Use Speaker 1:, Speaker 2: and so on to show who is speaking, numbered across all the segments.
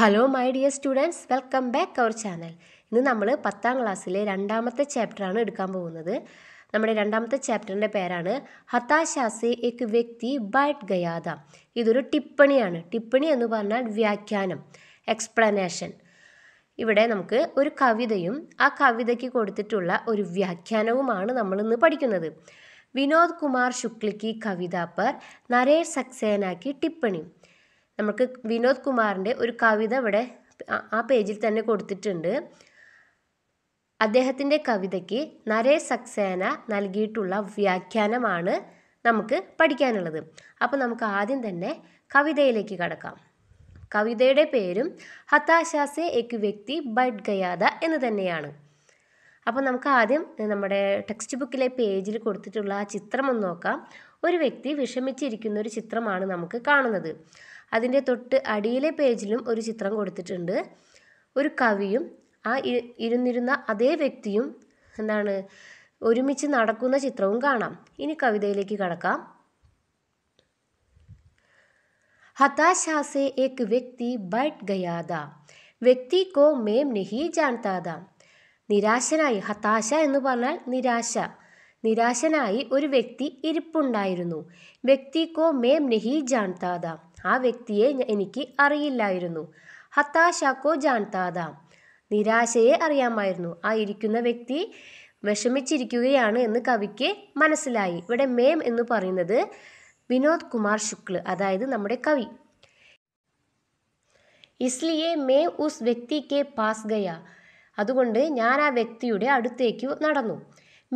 Speaker 1: hello my dear students welcome back our channel ഇന്ന് നമ്മൾ പത്താം ക്ലാസ്സിലെ രണ്ടാമത്തെ ചാപ്റ്ററാണ് എടുക്കാൻ പോകുന്നത് നമ്മുടെ രണ്ടാമത്തെ ചാപ്റ്ററിൻ്റെ പേരാണ് ഹതാശാസെ എക് വ്യക്തി ബൈറ്റ് ഗയാദ ഇതൊരു ടിപ്പണിയാണ് ടിപ്പണി എന്ന് പറഞ്ഞാൽ വ്യാഖ്യാനം എക്സ്പ്ലനേഷൻ ഇവിടെ നമുക്ക് ഒരു കവിതയും ആ കവിതയ്ക്ക് കൊടുത്തിട്ടുള്ള ഒരു വ്യാഖ്യാനവുമാണ് നമ്മൾ ഇന്ന് പഠിക്കുന്നത് വിനോദ് കുമാർ ശുക്ലിക്ക് കവിത പർ നരേഷ് സക്സേനയ്ക്ക് ടിപ്പണി നമുക്ക് വിനോദ് കുമാറിൻ്റെ ഒരു കവിത ഇവിടെ ആ പേജിൽ തന്നെ കൊടുത്തിട്ടുണ്ട് അദ്ദേഹത്തിൻ്റെ കവിതയ്ക്ക് നരേഷ് സക്സേന നൽകിയിട്ടുള്ള വ്യാഖ്യാനമാണ് നമുക്ക് പഠിക്കാനുള്ളത് അപ്പോൾ നമുക്ക് ആദ്യം തന്നെ കവിതയിലേക്ക് കടക്കാം കവിതയുടെ പേരും ഹതാശാസെ എക് വ്യക്തി ബഡ് ഗയാദ എന്ന് തന്നെയാണ് അപ്പോൾ നമുക്ക് ആദ്യം നമ്മുടെ ടെക്സ്റ്റ് ബുക്കിലെ പേജിൽ കൊടുത്തിട്ടുള്ള ആ ചിത്രം ഒന്ന് നോക്കാം ഒരു വ്യക്തി വിഷമിച്ചിരിക്കുന്ന ഒരു ചിത്രമാണ് നമുക്ക് കാണുന്നത് അതിൻ്റെ തൊട്ട് അടിയിലെ പേജിലും ഒരു ചിത്രം കൊടുത്തിട്ടുണ്ട് ഒരു കവിയും ആ ഇരുന്നിരുന്ന അതേ വ്യക്തിയും എന്താണ് ഒരുമിച്ച് നടക്കുന്ന ചിത്രവും കാണാം ഇനി കവിതയിലേക്ക് കടക്കാം हताशा एक വ്യക്തി बैठ गया था വ്യക്തി കോ മേം നെഹി ജാൻതാത നിരാശനായി ഹതാശ എന്ന് പറഞ്ഞാൽ നിരാശ നിരാശനായി ഒരു വ്യക്തി ഇരിപ്പുണ്ടായിരുന്നു വ്യക്തി കോ മേം നെഹി ജാൻതാദ ആ വ്യക്തിയെ എനിക്ക് അറിയില്ലായിരുന്നു ഹത്താശാക്കോ ജാൻതാത നിരാശയെ അറിയാമായിരുന്നു ആ ഇരിക്കുന്ന വ്യക്തി വിഷമിച്ചിരിക്കുകയാണ് എന്ന് കവിക്ക് മനസ്സിലായി ഇവിടെ മേം എന്ന് പറയുന്നത് വിനോദ് കുമാർ ശുക്ല അതായത് നമ്മുടെ കവി ഇസ്ലിയെ മേ ഉസ് വ്യക്തിക്ക് പാസ് ഗയ അതുകൊണ്ട് ഞാൻ ആ വ്യക്തിയുടെ അടുത്തേക്ക് നടന്നു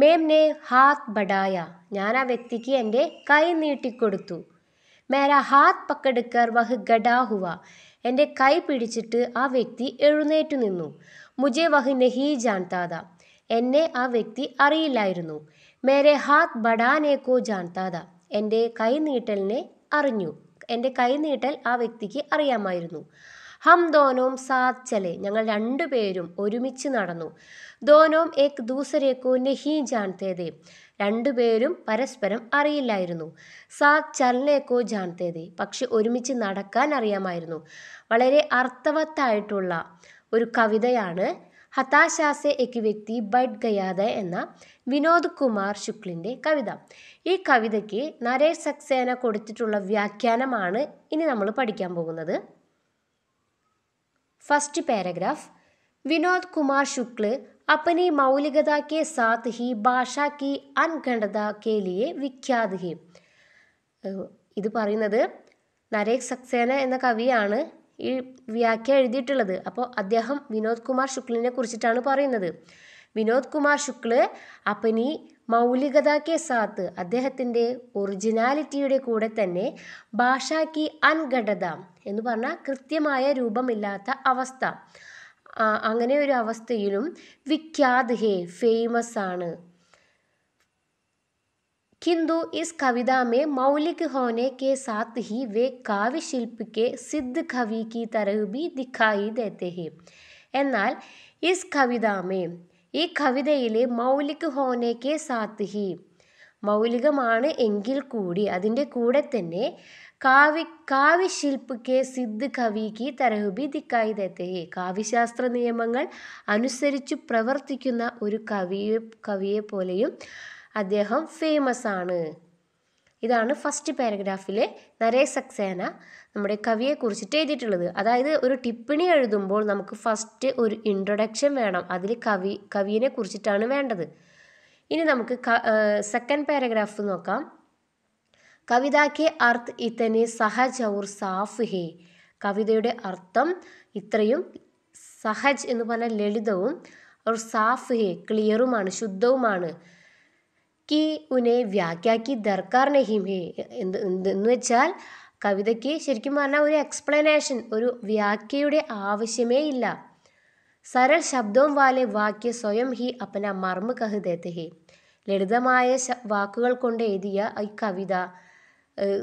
Speaker 1: മേം നെ ഹാത് ബഡായ ഞാൻ ആ വ്യക്തിക്ക് എൻ്റെ കൈ നീട്ടിക്കൊടുത്തു മേരാ ഹാത്ത് പക്കടുക്കർ വഹ് ഗഡാ ഹുവ എൻ്റെ കൈ പിടിച്ചിട്ട് ആ വ്യക്തി എഴുന്നേറ്റു നിന്നു മുജെ വഹ് നെഹി ജാൻതാത എന്നെ ആ വ്യക്തി അറിയില്ലായിരുന്നു മേരെ ഹാത്ത് ബഡാനേക്കോ ജാൻതാത എൻ്റെ കൈനീട്ടലിനെ അറിഞ്ഞു എൻ്റെ കൈനീട്ടൽ ആ വ്യക്തിക്ക് അറിയാമായിരുന്നു ഹം ദോനോം സാത് ചലെ ഞങ്ങൾ രണ്ടുപേരും ഒരുമിച്ച് നടന്നു ദോനോം ഏക് ദൂസരേക്കോ നെഹി ജാൻതേതേ രണ്ടുപേരും പരസ്പരം അറിയില്ലായിരുന്നു സാത് ചൽനേക്കോ ജാൻതേതേ പക്ഷെ ഒരുമിച്ച് നടക്കാൻ അറിയാമായിരുന്നു വളരെ അർത്ഥവത്തായിട്ടുള്ള ഒരു കവിതയാണ് ഹതാശാസെ എക്ക് വ്യക്തി ബഡ് ഗയാദ എന്ന വിനോദ് കുമാർ ശുക്ലിൻ്റെ കവിത ഈ കവിതയ്ക്ക് നരേഷ് സക്സേന കൊടുത്തിട്ടുള്ള വ്യാഖ്യാനമാണ് ഇനി നമ്മൾ പഠിക്കാൻ പോകുന്നത് ഫസ്റ്റ് പാരഗ്രാഫ് വിനോദ് കുമാർ ശുക്ല് अपनी मौलिकता के साथ ही ഭാഷ കി അൻഘടത കെ ലിയെ വിഖ്യാത് ഹി ഇത് പറയുന്നത് നരേക് സക്സേന എന്ന കവിയാണ് ഈ വ്യാഖ്യ എഴുതിയിട്ടുള്ളത് അപ്പോൾ അദ്ദേഹം വിനോദ് കുമാർ ശുക്ലിനെ കുറിച്ചിട്ടാണ് പറയുന്നത് വിനോദ് കുമാർ ശുക്ല് അപ്പനി മൗലികത കെ സാത്ത് അദ്ദേഹത്തിൻ്റെ ഒറിജിനാലിറ്റിയുടെ കൂടെ തന്നെ ഭാഷാക്കി അൻഘടത എന്ന് പറഞ്ഞാൽ കൃത്യമായ രൂപമില്ലാത്ത അവസ്ഥ അങ്ങനെ ഒരു അവസ്ഥയിലും വിഖ്യാത് ഹേ ഫേമസ് ആണ് किंतु ഇസ് കവിതാമേ മൗലിക് ഹോനെ കെ സാത്ത് ഹി വേ കാവ്യ काव्य शिल्प കവി കി തരഹുബി ദിഖായി तरह എന്നാൽ ഇസ് കവിതാമേ ഈ കവിതയിലെ മൗലിക് ഹോനെ കെ സാത്ത് ഹി മൗലികമാണ് എങ്കിൽ കൂടി അതിൻ്റെ കൂടെ തന്നെ काव्य काव्य शिल्प के सिद्ध कवि की तरह भी दिखाई देते हैं കാവ്യശാസ്ത്ര നിയമങ്ങൾ അനുസരിച്ച് പ്രവർത്തിക്കുന്ന ഒരു കവിയെ കവിയെ പോലെയും അദ്ദേഹം ഫേമസ് ആണ് ഇതാണ് ഫസ്റ്റ് പാരഗ്രാഫിലെ നരേഷ് സക്സേന നമ്മുടെ കവിയെ കുറിച്ചിട്ട് എഴുതിയിട്ടുള്ളത് അതായത് ഒരു ടിപ്പണി എഴുതുമ്പോൾ നമുക്ക് ഫസ്റ്റ് ഒരു ഇൻട്രൊഡക്ഷൻ വേണം അതിൽ കവി കവിയെ കുറിച്ചിട്ടാണ് വേണ്ടത് ഇനി നമുക്ക് സെക്കൻഡ് പാരഗ്രാഫ് നോക്കാം കവിത കെ അർത്ഥ് ഇത്തനെ സഹജ് ഔർ സാഫ് ഹേ കവിതയുടെ അർത്ഥം ഇത്രയും സഹജ് എന്ന് പറഞ്ഞാൽ ലളിതവും ഔർ സാഫ് ഹേ ക്ലിയറുമാണ് ശുദ്ധവുമാണ് കി ഉനെ വ്യാഖ്യാക്കി ദർക്കാർ നഹിം ഹേ എന്ത് എന്ന് വെച്ചാൽ കവിതയ്ക്ക് ശരിക്കും പറഞ്ഞാൽ ഒരു എക്സ്പ്ലനേഷൻ ഒരു വ്യാഖ്യയുടെ ആവശ്യമേ ഇല്ല സരൾ ശബ്ദവും വാലെ വാക്യ സ്വയം ഹി അപ്പന മർമ്മ കഹ് ദേത്തെ ഹേ ലളിതമായ വാക്കുകൾ കൊണ്ട് എഴുതിയ ഈ കവിത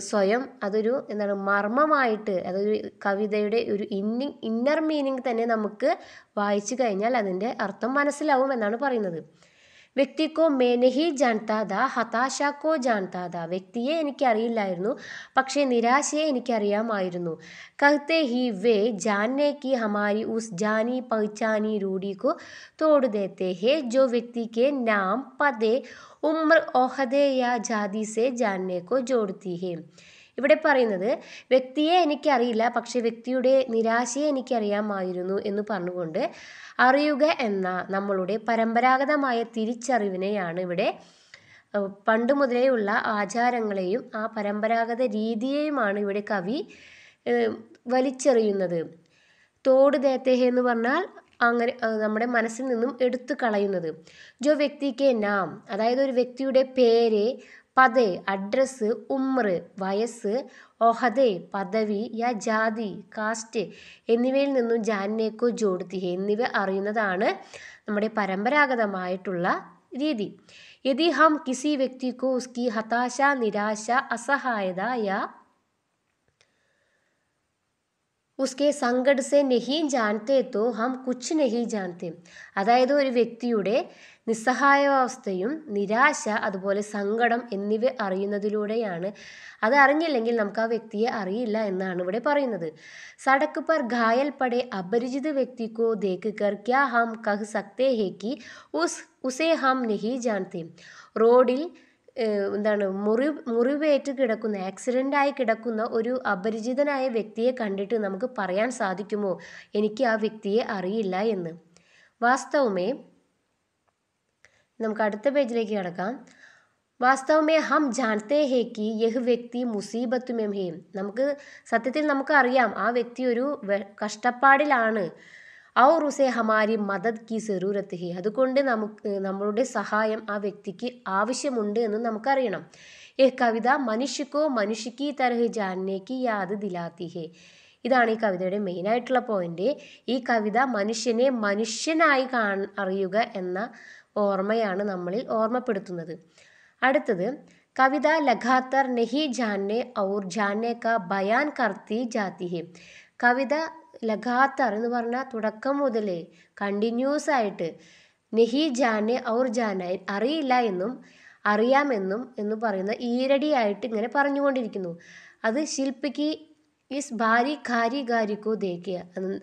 Speaker 1: സ്വയം അതൊരു എന്താണ് മർമ്മമായിട്ട് അതൊരു കവിതയുടെ ഒരു ഇന്നിങ് ഇന്നർ മീനിങ് തന്നെ നമുക്ക് വായിച്ചു കഴിഞ്ഞാൽ അതിൻ്റെ അർത്ഥം മനസ്സിലാവും എന്നാണ് പറയുന്നത് വ്യക്തിക്കോ മേനഹി ജാൻതാദ ഹതാശാക്കോ ജാൻതാദ വ്യക്തിയെ എനിക്കറിയില്ലായിരുന്നു പക്ഷേ നിരാശയെ എനിക്കറിയാമായിരുന്നു കഹത്തെ ഹി വേ ജാനേ കി ഹമാരി ഉസ് ജാനി പഹ്ചാനി രൂഢിക്കോ തോടുതേത്തെ ഹേ ജോ വ്യക്തിക്ക് നാം പതേ ഉമ്ര ഒഹദെ യാ ജാതി സെ ജാനേക്കോ ജോഡ്തി ഹേ ഇവിടെ പറയുന്നത് വ്യക്തിയെ എനിക്കറിയില്ല പക്ഷെ വ്യക്തിയുടെ നിരാശയെ എനിക്കറിയാമായിരുന്നു എന്ന് പറഞ്ഞുകൊണ്ട് അറിയുക എന്ന നമ്മളുടെ പരമ്പരാഗതമായ തിരിച്ചറിവിനെയാണ് ഇവിടെ പണ്ട് മുതലേയുള്ള ആചാരങ്ങളെയും ആ പരമ്പരാഗത രീതിയെയുമാണ് ഇവിടെ കവി വലിച്ചെറിയുന്നത് തോട് ദേത്തേഹേ എന്ന് പറഞ്ഞാൽ അങ്ങനെ നമ്മുടെ മനസ്സിൽ നിന്നും എടുത്തു കളയുന്നത് ജോ വ്യക്തിക്ക് നാം അതായത് ഒരു വ്യക്തിയുടെ പേര് പദേ അഡ്രസ്സ് ഉമ്ര വയസ്സ് ഓഹദെ പദവി യാ ജാതി കാസ്റ്റ് എന്നിവയിൽ നിന്നും ജാനേക്കോ ജോഡ്തി എന്നിവ അറിയുന്നതാണ് നമ്മുടെ പരമ്പരാഗതമായിട്ടുള്ള രീതി യദി ഹം കിസി വ്യക്തിക്കോ ഉസ്കി ഹതാശ നിരാശ അസഹായത യാ ഉസ്കെ സങ്കട് സെ നെഹി ജാനത്തെ തോ ഹം കുച്ച് നെഹി ജാനത്തെ അതായത് ഒരു വ്യക്തിയുടെ നിസ്സഹായാവസ്ഥയും നിരാശ അതുപോലെ സങ്കടം എന്നിവ അറിയുന്നതിലൂടെയാണ് അത് അറിഞ്ഞില്ലെങ്കിൽ നമുക്ക് ആ വ്യക്തിയെ അറിയില്ല എന്നാണ് ഇവിടെ പറയുന്നത് സടക്ക് പർ ഘായൽ പടെ അപരിചിത വ്യക്തിക്കോ ദേക്ക് കർ ക്യാ ഹം കഹ് സക്തേ ഹേക്കി ഉസ് ഉസേ ഹം നെഹി ജാനത്തെ റോഡിൽ എന്താണ് മുറി മുറിവേറ്റ് കിടക്കുന്ന ആക്സിഡൻ്റായി കിടക്കുന്ന ഒരു അപരിചിതനായ വ്യക്തിയെ കണ്ടിട്ട് നമുക്ക് പറയാൻ സാധിക്കുമോ എനിക്ക് ആ വ്യക്തിയെ അറിയില്ല എന്ന് വാസ്തവമേ നമുക്ക് അടുത്ത പേജിലേക്ക് കിടക്കാം വാസ്തവമേ ഹം ജാനത്തെ ഹേ യഹ് വ്യക്തി മുസീബത്ത് ഹേം നമുക്ക് സത്യത്തിൽ നമുക്ക് അറിയാം ആ വ്യക്തി ഒരു കഷ്ടപ്പാടിലാണ് ഔർ ഉസേ ഹമാരി മദദ് കി സെറൂരത്ത് ഹി അതുകൊണ്ട് നമുക്ക് നമ്മളുടെ സഹായം ആ വ്യക്തിക്ക് ആവശ്യമുണ്ട് എന്ന് നമുക്കറിയണം ഏ കവിത മനുഷ്യക്കോ മനുഷ്യക്ക് ഈ തരഹ് ജാനേക്ക് യാത് ദിലാത്തി ഹേ ഇതാണ് ഈ കവിതയുടെ മെയിനായിട്ടുള്ള പോയിൻ്റ് ഈ കവിത മനുഷ്യനെ മനുഷ്യനായി കാൺ അറിയുക എന്ന ഓർമ്മയാണ് നമ്മളിൽ ഓർമ്മപ്പെടുത്തുന്നത് അടുത്തത് കവിത ലഖാത്തർ നെഹി ജാനെ ഔർ ജാനേക്ക ബയാൻ കർത്തി ജാത്തി ഹെ കവിത ലഗാത്തർ എന്ന് പറഞ്ഞാൽ തുടക്കം മുതലേ കണ്ടിന്യൂസ് ആയിട്ട് നെഹി ജാനെ ഔർ ജാന അറിയില്ല എന്നും അറിയാമെന്നും എന്ന് പറയുന്ന ഈരടിയായിട്ട് ഇങ്ങനെ പറഞ്ഞുകൊണ്ടിരിക്കുന്നു അത് ശില്പിക്ക് ഈസ് ഭാരി കാരി കാരിക്കോ ദേക്കിയ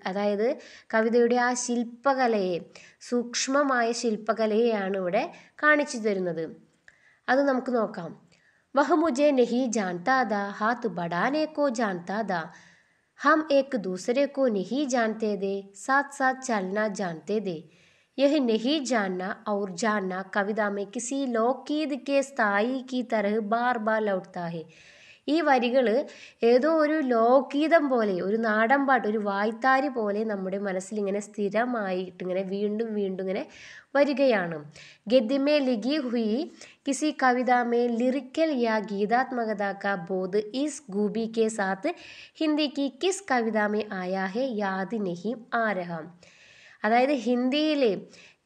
Speaker 1: അതായത് കവിതയുടെ ആ ശില്പകലയെ സൂക്ഷ്മമായ ശില്പകലയെയാണ് ഇവിടെ കാണിച്ചു തരുന്നത് അത് നമുക്ക് നോക്കാം വഹ മുജെ നെഹി ജാൻതാ ഹാത്ത് ബഡാനേക്കോ ജാൻതാ हम एक दूसरे को नहीं जानते दे साथ साथ चलना जानते दे यह नहीं जानना और जानना कविता में किसी लोकीद के स्थाई की तरह बार बार लौटता है ഈ വരികൾ ഏതോ ഒരു ലോകഗീതം പോലെ ഒരു നാടൻ പാട്ട് ഒരു വായ്ത്താരി പോലെ നമ്മുടെ മനസ്സിൽ ഇങ്ങനെ സ്ഥിരമായിട്ട് ഇങ്ങനെ വീണ്ടും വീണ്ടും ഇങ്ങനെ വരികയാണ് ഗദ്യമേ ലിഖി ഹുയി കിസി കവിതാമേ ലിറിക്കൽ യാ ഗീതാത്മകത കാ ബോധ് ഇസ് ഗൂബി കെ സാത്ത് ഹിന്ദിക്ക് കിസ് കവിതാമേ ആയാ ഹെ യാദ് നെഹിം ആരഹം അതായത് ഹിന്ദിയിലെ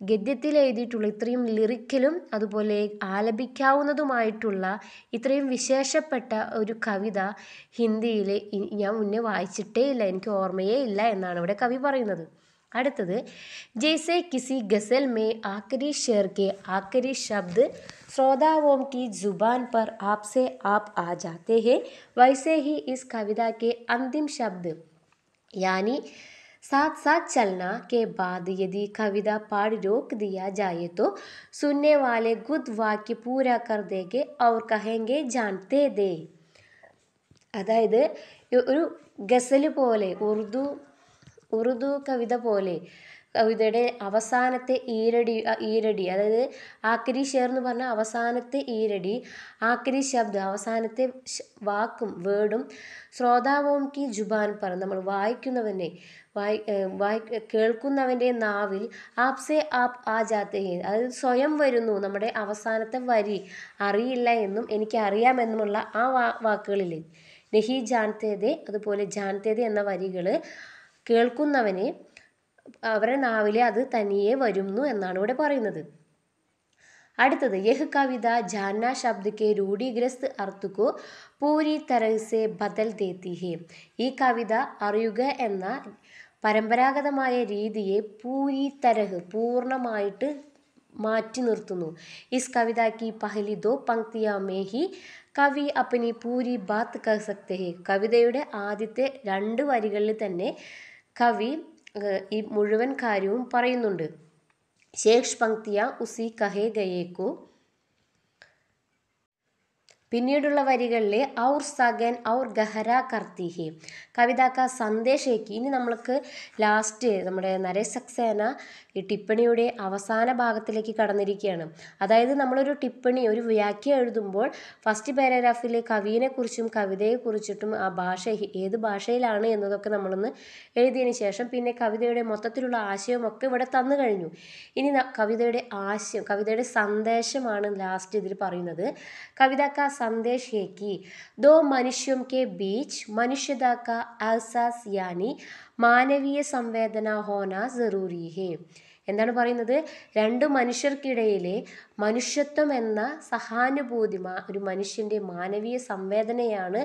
Speaker 1: ഗദ്യത്തിൽ എഴുതിയിട്ടുള്ള ഇത്രയും ലിറിക്കലും അതുപോലെ ആലപിക്കാവുന്നതുമായിട്ടുള്ള ഇത്രയും വിശേഷപ്പെട്ട ഒരു കവിത ഹിന്ദിയിൽ ഞാൻ മുന്നേ വായിച്ചിട്ടേ ഇല്ല എനിക്ക് ഓർമ്മയേ ഇല്ല എന്നാണ് ഇവിടെ കവി പറയുന്നത് അടുത്തത് ജയ്സെ കിസി ഗസൽ മേ ആക്കരി ഷെർ കെ ആഖരി ശബ്ദ് ശ്രോതാവോം കി ജുബാൻ പർ ആപ്സെ ആപ് ആ ജാത്തേ ഹെ വൈസെ ഹി ഇസ് കവിത കെ അന്തിം ശബ്ദ് യാനി साथ साथ चलना के बाद यदि कविता पाठ रोक दिया जाए तो सुनने वाले गुद वाक्य पूरा कर देंगे और कहेंगे जानते दे അതായത് ഒരു ഗസൽ പോലെ ഉറുദു ഉറുദു കവിത പോലെ കവിതയുടെ അവസാനത്തെ ഈരടി ഈരടി അതായത് ആക്രി ഷേർ എന്ന് പറഞ്ഞ അവസാനത്തെ ഈരടി ആക്രി ശബ്ദം അവസാനത്തെ വാക്കും വേർഡും ശ്രോതാവും കി ജുബാൻ പറ നമ്മൾ വായിക്കുന്നവനെ വായി വായി കേൾക്കുന്നവൻ്റെ നാവിൽ ആപ്സേ ആപ് ആ ജാത്തെ അതായത് സ്വയം വരുന്നു നമ്മുടെ അവസാനത്തെ വരി അറിയില്ല എന്നും എനിക്ക് അറിയാമെന്നുമുള്ള ആ വാ വാക്കുകളിൽ നെഹി ജാൻതേതെ അതുപോലെ ജാൻതേതെ എന്ന വരികൾ കേൾക്കുന്നവന് അവരുടെ നാവിലെ അത് തനിയെ വരുന്നു എന്നാണ് ഇവിടെ പറയുന്നത് അടുത്തത് യഹ് കവിത ജാന ശബ്ദക്ക് രൂഢീഗ്രസ്ത് അർത്ഥക്കു പൂരി തരഹ്സെ ബദൽ തേത്തിഹേ ഈ കവിത അറിയുക എന്ന പരമ്പരാഗതമായ രീതിയെ പൂരി തരഹ് പൂർണ്ണമായിട്ട് മാറ്റി നിർത്തുന്നു ഇസ് കവിത പഹലി ദോ പങ്ക്തിയാ മേഹി കവി അപ്പനി പൂരി ബാത്ത് കസക്തേഹി കവിതയുടെ ആദ്യത്തെ രണ്ട് വരികളിൽ തന്നെ കവി ഈ മുഴുവൻ കാര്യവും പറയുന്നുണ്ട് ശേഷ് പങ്ക്തിയ ഉസി കഹേ ഗയേക്കു പിന്നീടുള്ള വരികളിലെ ഔർ സഗൻ ഔർ ഗഹര കർത്തിഹി കവിതാക്ക സന്ദേശേക്ക് ഇനി നമ്മൾക്ക് ലാസ്റ്റ് നമ്മുടെ നരേഷ് സക്സേന ഈ ടിപ്പണിയുടെ അവസാന ഭാഗത്തിലേക്ക് കടന്നിരിക്കുകയാണ് അതായത് നമ്മളൊരു ടിപ്പണി ഒരു വ്യാഖ്യ എഴുതുമ്പോൾ ഫസ്റ്റ് പാരഗ്രാഫിൽ കവിയെക്കുറിച്ചും കുറിച്ചിട്ടും ആ ഭാഷ ഏത് ഭാഷയിലാണ് എന്നതൊക്കെ നമ്മളൊന്ന് എഴുതിയതിന് ശേഷം പിന്നെ കവിതയുടെ മൊത്തത്തിലുള്ള ആശയമൊക്കെ ഇവിടെ തന്നു കഴിഞ്ഞു ഇനി കവിതയുടെ ആശയം കവിതയുടെ സന്ദേശമാണ് ലാസ്റ്റ് ഇതിൽ പറയുന്നത് കവിതാക്ക संदेश है कि दो मनुष्यों के बीच मनुष्यता का एहसास यानी മാനവീയ സംവേദന ഹോന जरूरी ഹേ എന്താണ് പറയുന്നത് രണ്ട് മനുഷ്യർക്കിടയിലെ മനുഷ്യത്വം എന്ന സഹാനുഭൂതി ഒരു മനുഷ്യൻ്റെ മാനവീയ സംവേദനയാണ്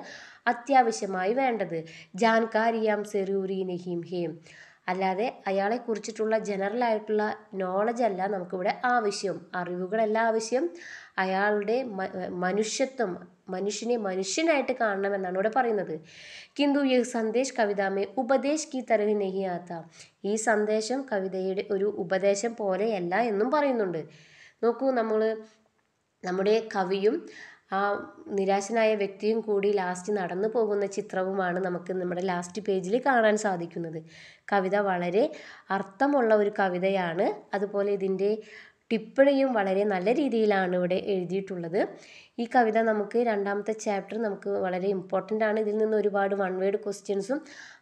Speaker 1: അത്യാവശ്യമായി വേണ്ടത് ജാൻകാരിയാം സെറൂരി നഹീം ഹേം അല്ലാതെ ജനറൽ അയാളെക്കുറിച്ചിട്ടുള്ള അല്ല നമുക്ക് നമുക്കിവിടെ ആവശ്യം അറിവുകളല്ല ആവശ്യം അയാളുടെ മനുഷ്യത്വം മനുഷ്യനെ മനുഷ്യനായിട്ട് കാണണമെന്നാണ് ഇവിടെ പറയുന്നത് കിന്തു ഈ സന്ദേശ് കവിതാമേ ഉപദേശ് കി തരവ് നെഹിയാത്ത ഈ സന്ദേശം കവിതയുടെ ഒരു ഉപദേശം പോലെയല്ല എന്നും പറയുന്നുണ്ട് നോക്കൂ നമ്മൾ നമ്മുടെ കവിയും ആ നിരാശനായ വ്യക്തിയും കൂടി ലാസ്റ്റ് നടന്നു പോകുന്ന ചിത്രവുമാണ് നമുക്ക് നമ്മുടെ ലാസ്റ്റ് പേജിൽ കാണാൻ സാധിക്കുന്നത് കവിത വളരെ അർത്ഥമുള്ള ഒരു കവിതയാണ് അതുപോലെ ഇതിൻ്റെ ടിപ്പഴയും വളരെ നല്ല രീതിയിലാണ് ഇവിടെ എഴുതിയിട്ടുള്ളത് ഈ കവിത നമുക്ക് രണ്ടാമത്തെ ചാപ്റ്റർ നമുക്ക് വളരെ ഇമ്പോർട്ടൻ്റ് ആണ് ഇതിൽ നിന്ന് ഒരുപാട് വൺ വേർഡ് ക്വസ്റ്റ്യൻസും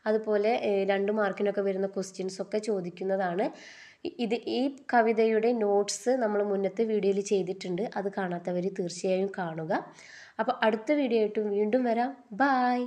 Speaker 1: അതുപോലെ രണ്ട് മാർക്കിനൊക്കെ വരുന്ന ക്വസ്റ്റ്യൻസൊക്കെ ചോദിക്കുന്നതാണ് ഇത് ഈ കവിതയുടെ നോട്ട്സ് നമ്മൾ മുന്നത്തെ വീഡിയോയിൽ ചെയ്തിട്ടുണ്ട് അത് കാണാത്തവർ തീർച്ചയായും കാണുക അപ്പോൾ അടുത്ത വീഡിയോ ആയിട്ടും വീണ്ടും വരാം ബായ്